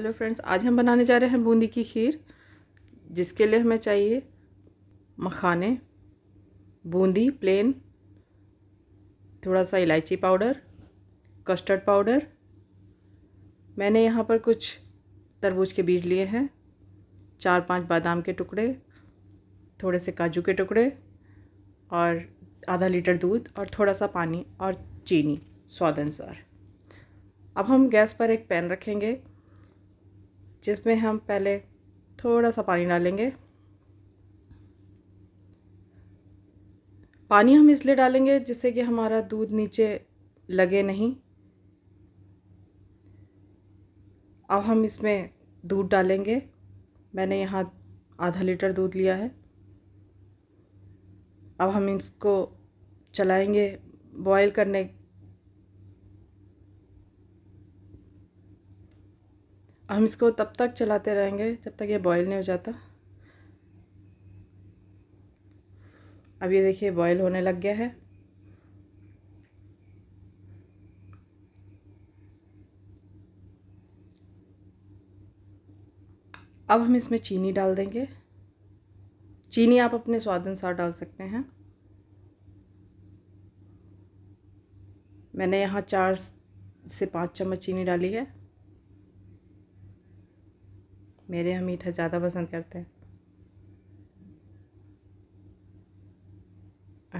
hello friends आज हम बनाने जा रहे हैं बूंदी की खीर जिसके लिए हमें चाहिए मखाने बूंदी प्लेन थोड़ा सा इलायची पाउडर कस्टर्ड पाउडर मैंने यहाँ पर कुछ तरबूज के बीज लिए हैं चार पांच बादाम के टुकड़े थोड़े से काजू के टुकड़े और आधा लीटर दूध और थोड़ा सा पानी और चीनी स्वाद अनुसार अब हम गैस पर एक पैन रखेंगे जिसमें हम पहले थोड़ा सा पानी डालेंगे पानी हम इसलिए डालेंगे जिससे कि हमारा दूध नीचे लगे नहीं अब हम इसमें दूध डालेंगे मैंने यहाँ आधा लीटर दूध लिया है अब हम इसको चलाएंगे बॉईल करने हम इसको तब तक चलाते रहेंगे जब तक ये बॉयल नहीं हो जाता अब ये देखिए बॉयल होने लग गया है अब हम इसमें चीनी डाल देंगे चीनी आप अपने स्वाद अनुसार डाल सकते हैं मैंने यहाँ चार से पाँच चम्मच चीनी डाली है मेरे यहाँ मीठा ज़्यादा पसंद करते हैं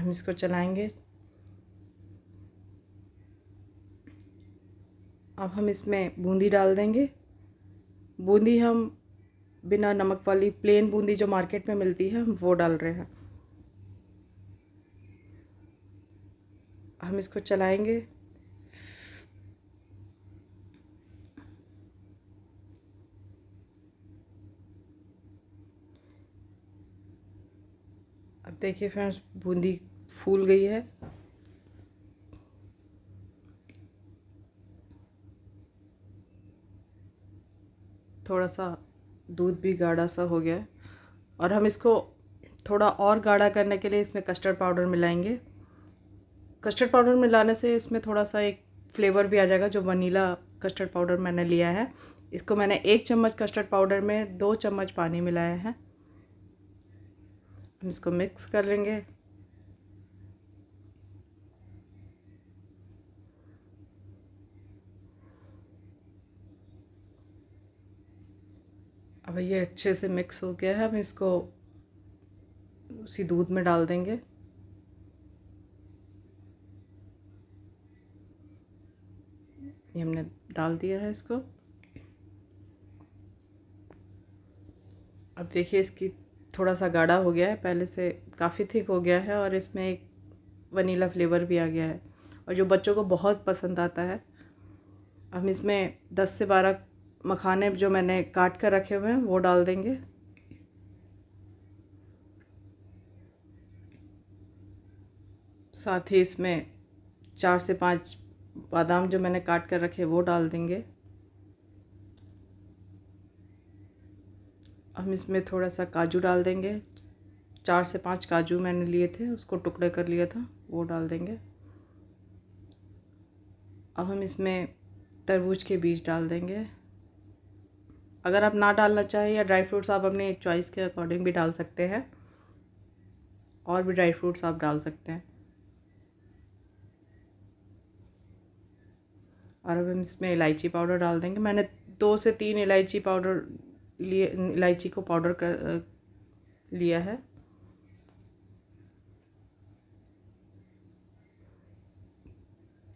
हम इसको चलाएंगे अब हम इसमें बूंदी डाल देंगे बूंदी हम बिना नमक वाली प्लेन बूंदी जो मार्केट में मिलती है हम वो डाल रहे हैं हम इसको चलाएंगे अब देखिए फ्रेंड्स बूंदी फूल गई है थोड़ा सा दूध भी गाढ़ा सा हो गया है और हम इसको थोड़ा और गाढ़ा करने के लिए इसमें कस्टर्ड पाउडर मिलाएंगे कस्टर्ड पाउडर मिलाने से इसमें थोड़ा सा एक फ्लेवर भी आ जाएगा जो वनीला कस्टर्ड पाउडर मैंने लिया है इसको मैंने एक चम्मच कस्टर्ड पाउडर में दो चम्मच पानी मिलाया है हम इसको मिक्स कर लेंगे अब ये अच्छे से मिक्स हो गया है हम इसको उसी दूध में डाल देंगे ये हमने डाल दिया है इसको अब देखिए इसकी थोड़ा सा गाढ़ा हो गया है पहले से काफ़ी थिक हो गया है और इसमें एक वनीला फ्लेवर भी आ गया है और जो बच्चों को बहुत पसंद आता है हम इसमें दस से बारह मखाने जो मैंने काट कर रखे हुए हैं वो डाल देंगे साथ ही इसमें चार से पांच बादाम जो मैंने काट कर रखे वो डाल देंगे हम इसमें थोड़ा सा काजू डाल देंगे चार से पांच काजू मैंने लिए थे उसको टुकड़े कर लिया था वो डाल देंगे अब हम इसमें तरबूज के बीज डाल देंगे अगर आप ना डालना चाहें या ड्राई फ्रूट्स आप अपने चॉइस के अकॉर्डिंग भी डाल सकते हैं और भी ड्राई फ्रूट्स आप डाल सकते हैं और अब हम इसमें इलायची पाउडर डाल देंगे मैंने दो से तीन इलायची पाउडर लिए इलायची को पाउडर कर लिया है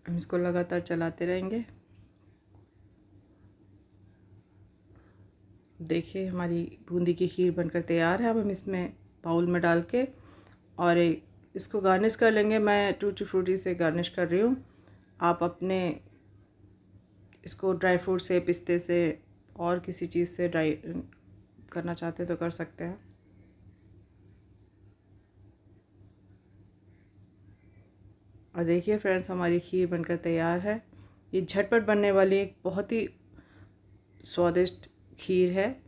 हम इसको लगातार चलाते रहेंगे देखिए हमारी बूंदी की खीर बनकर तैयार है अब हम इसमें बाउल में डाल के और इसको गार्निश कर लेंगे मैं टूटी फ्रूटी से गार्निश कर रही हूँ आप अपने इसको ड्राई फ्रूट से पिस्ते से और किसी चीज़ से ड्राई करना चाहते हैं तो कर सकते हैं और देखिए फ्रेंड्स हमारी खीर बनकर तैयार है ये झटपट बनने वाली एक बहुत ही स्वादिष्ट खीर है